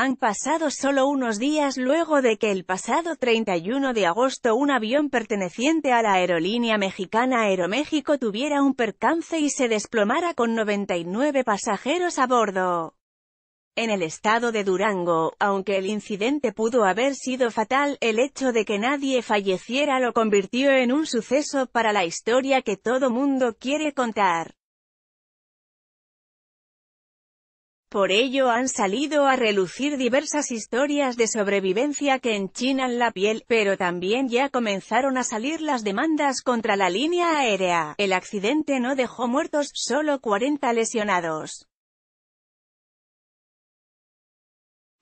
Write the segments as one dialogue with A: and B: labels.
A: Han pasado solo unos días luego de que el pasado 31 de agosto un avión perteneciente a la aerolínea mexicana Aeroméxico tuviera un percance y se desplomara con 99 pasajeros a bordo. En el estado de Durango, aunque el incidente pudo haber sido fatal, el hecho de que nadie falleciera lo convirtió en un suceso para la historia que todo mundo quiere contar. Por ello han salido a relucir diversas historias de sobrevivencia que enchinan la piel, pero también ya comenzaron a salir las demandas contra la línea aérea. El accidente no dejó muertos, solo 40 lesionados.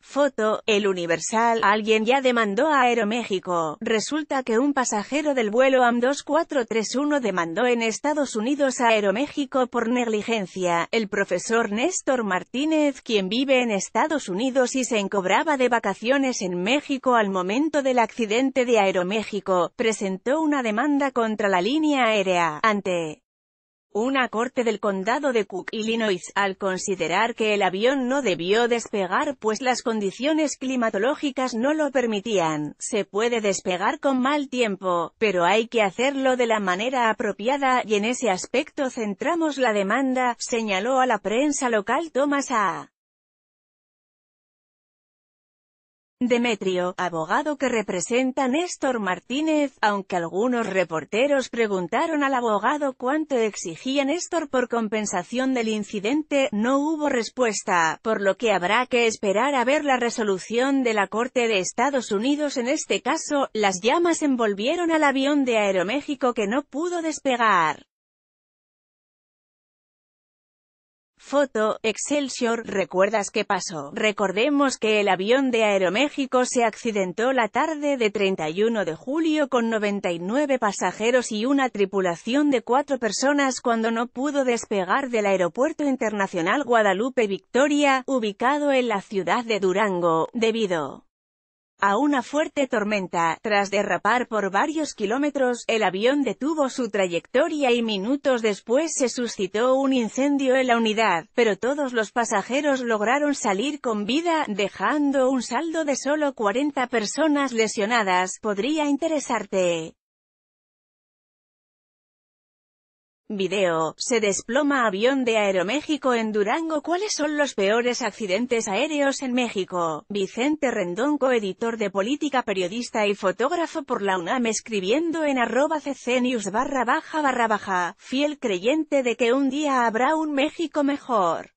A: Foto, El Universal, alguien ya demandó a Aeroméxico. Resulta que un pasajero del vuelo AM2431 demandó en Estados Unidos a Aeroméxico por negligencia. El profesor Néstor Martínez, quien vive en Estados Unidos y se encobraba de vacaciones en México al momento del accidente de Aeroméxico, presentó una demanda contra la línea aérea, ante una corte del condado de Cook, Illinois, al considerar que el avión no debió despegar pues las condiciones climatológicas no lo permitían, se puede despegar con mal tiempo, pero hay que hacerlo de la manera apropiada y en ese aspecto centramos la demanda, señaló a la prensa local Thomas A. Demetrio, abogado que representa Néstor Martínez, aunque algunos reporteros preguntaron al abogado cuánto exigía Néstor por compensación del incidente, no hubo respuesta, por lo que habrá que esperar a ver la resolución de la Corte de Estados Unidos en este caso, las llamas envolvieron al avión de Aeroméxico que no pudo despegar. Foto, Excelsior, ¿recuerdas qué pasó? Recordemos que el avión de Aeroméxico se accidentó la tarde de 31 de julio con 99 pasajeros y una tripulación de cuatro personas cuando no pudo despegar del Aeropuerto Internacional Guadalupe Victoria, ubicado en la ciudad de Durango, debido a una fuerte tormenta. Tras derrapar por varios kilómetros, el avión detuvo su trayectoria y minutos después se suscitó un incendio en la unidad, pero todos los pasajeros lograron salir con vida, dejando un saldo de solo 40 personas lesionadas. Podría interesarte. Video, se desploma avión de Aeroméxico en Durango ¿Cuáles son los peores accidentes aéreos en México? Vicente Rendón coeditor de política periodista y fotógrafo por la UNAM escribiendo en arroba ccnews barra baja barra baja, fiel creyente de que un día habrá un México mejor.